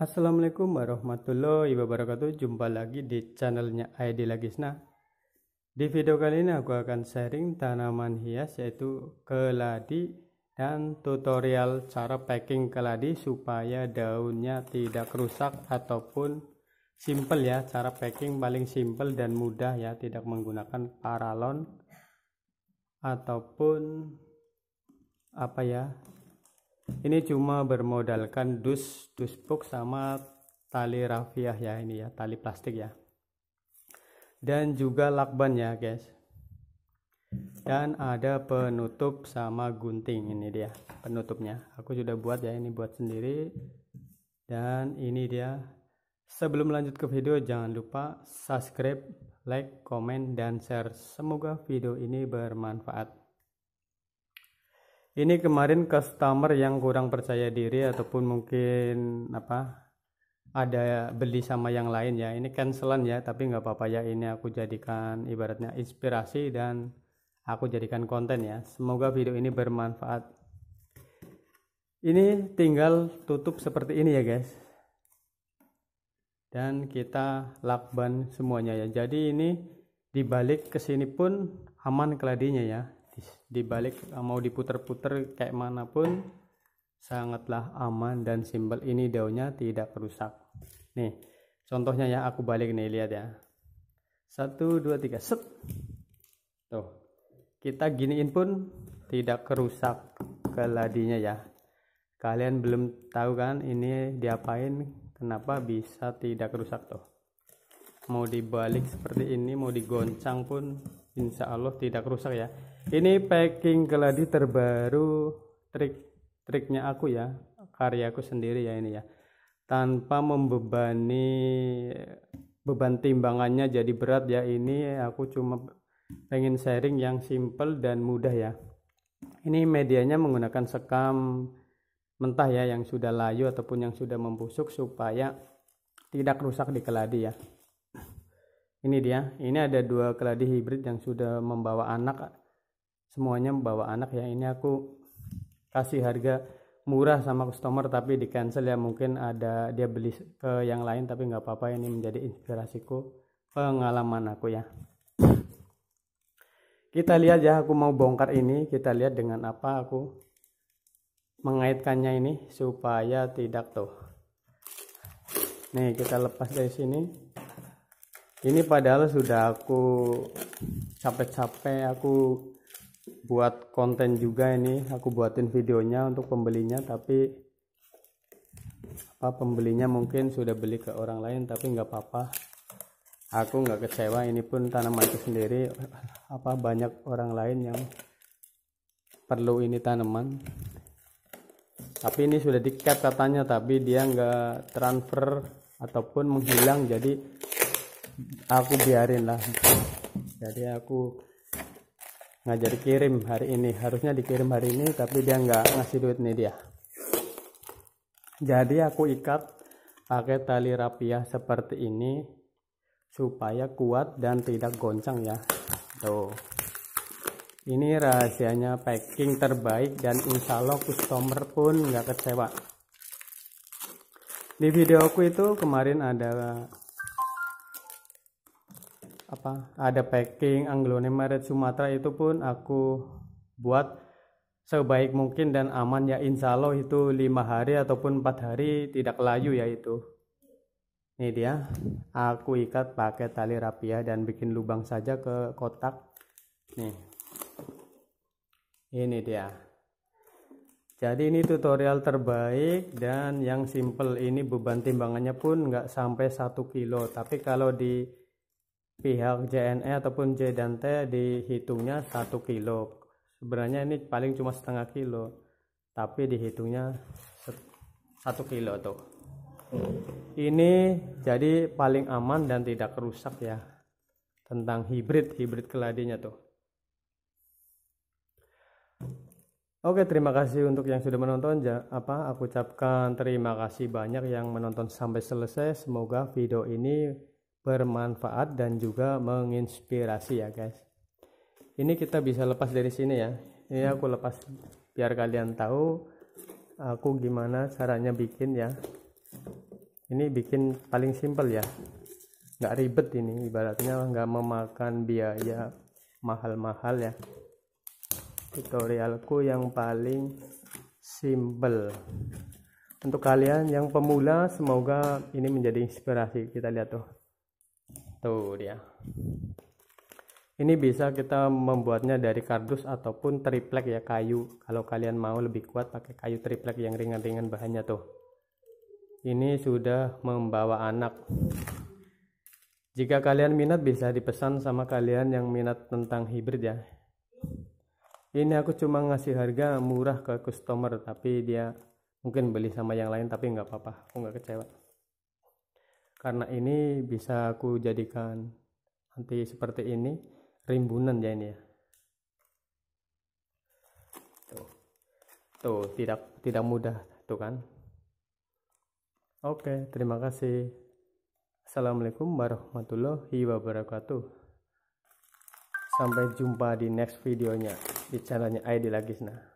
Assalamualaikum warahmatullahi wabarakatuh Jumpa lagi di channelnya ID Lagisna Di video kali ini aku akan sharing tanaman hias yaitu keladi dan tutorial cara packing keladi supaya daunnya tidak rusak ataupun simple ya cara packing paling simple dan mudah ya tidak menggunakan paralon ataupun apa ya ini cuma bermodalkan dus dus book sama tali rafiah ya ini ya tali plastik ya dan juga lakban ya guys dan ada penutup sama gunting ini dia penutupnya aku sudah buat ya ini buat sendiri dan ini dia sebelum lanjut ke video jangan lupa subscribe like comment dan share semoga video ini bermanfaat ini kemarin customer yang kurang percaya diri ataupun mungkin apa ada beli sama yang lain ya ini cancelan ya tapi nggak apa-apa ya ini aku jadikan ibaratnya inspirasi dan aku jadikan konten ya semoga video ini bermanfaat ini tinggal tutup seperti ini ya guys dan kita lakban semuanya ya jadi ini dibalik ke sini pun aman keladinya ya dibalik eh, mau diputer-puter kayak manapun sangatlah aman dan simbol ini daunnya tidak rusak nih contohnya ya aku balik nih lihat ya satu dua tiga set tuh kita giniin pun tidak kerusak ke ladinya ya kalian belum tahu kan ini diapain kenapa bisa tidak rusak tuh mau dibalik seperti ini mau digoncang pun insya Allah tidak rusak ya ini packing keladi terbaru trik triknya aku ya karyaku sendiri ya ini ya tanpa membebani beban timbangannya jadi berat ya ini aku cuma pengen sharing yang simple dan mudah ya ini medianya menggunakan sekam mentah ya yang sudah layu ataupun yang sudah membusuk supaya tidak rusak di keladi ya ini dia ini ada dua keladi hibrid yang sudah membawa anak semuanya membawa anak ya ini aku kasih harga murah sama customer tapi di cancel ya mungkin ada dia beli ke yang lain tapi nggak apa-apa ini menjadi inspirasiku pengalaman aku ya kita lihat ya aku mau bongkar ini kita lihat dengan apa aku mengaitkannya ini supaya tidak tuh nih kita lepas dari sini ini padahal sudah aku capek-capek aku buat konten juga ini aku buatin videonya untuk pembelinya tapi apa pembelinya mungkin sudah beli ke orang lain tapi nggak apa-apa aku nggak kecewa ini pun tanamanku sendiri apa banyak orang lain yang perlu ini tanaman tapi ini sudah di cap katanya tapi dia nggak transfer ataupun menghilang jadi aku biarin lah jadi aku ngajarin kirim hari ini harusnya dikirim hari ini tapi dia nggak ngasih duit nih dia jadi aku ikat pakai tali rapiah seperti ini supaya kuat dan tidak goncang ya tuh ini rahasianya packing terbaik dan insya Allah customer pun nggak kecewa di videoku itu kemarin ada apa ada packing Anglone Merit Sumatera itu pun aku buat sebaik mungkin dan aman ya insya Allah itu lima hari ataupun empat hari tidak layu ya itu ini dia aku ikat pakai tali rapia dan bikin lubang saja ke kotak nih ini dia jadi ini tutorial terbaik dan yang simple ini beban timbangannya pun nggak sampai 1 kilo tapi kalau di pihak JNE ataupun J dan T dihitungnya 1 kilo sebenarnya ini paling cuma setengah kilo tapi dihitungnya 1 kilo tuh ini jadi paling aman dan tidak rusak ya tentang hybrid hybrid keladinya tuh Oke, terima kasih untuk yang sudah menonton. Ja, apa aku ucapkan terima kasih banyak yang menonton sampai selesai. Semoga video ini bermanfaat dan juga menginspirasi ya guys ini kita bisa lepas dari sini ya ini aku lepas biar kalian tahu aku gimana caranya bikin ya ini bikin paling simple ya nggak ribet ini ibaratnya nggak memakan biaya mahal-mahal ya tutorialku yang paling simple untuk kalian yang pemula semoga ini menjadi inspirasi kita lihat tuh tuh dia ini bisa kita membuatnya dari kardus ataupun triplek ya kayu kalau kalian mau lebih kuat pakai kayu triplek yang ringan-ringan bahannya tuh ini sudah membawa anak jika kalian minat bisa dipesan sama kalian yang minat tentang hybrid ya ini aku cuma ngasih harga murah ke customer tapi dia mungkin beli sama yang lain tapi nggak apa-apa aku nggak kecewa karena ini bisa aku jadikan nanti seperti ini rimbunan ya ini ya tuh tuh tidak tidak mudah tuh kan oke terima kasih assalamualaikum warahmatullahi wabarakatuh sampai jumpa di next videonya di channelnya Aidi nah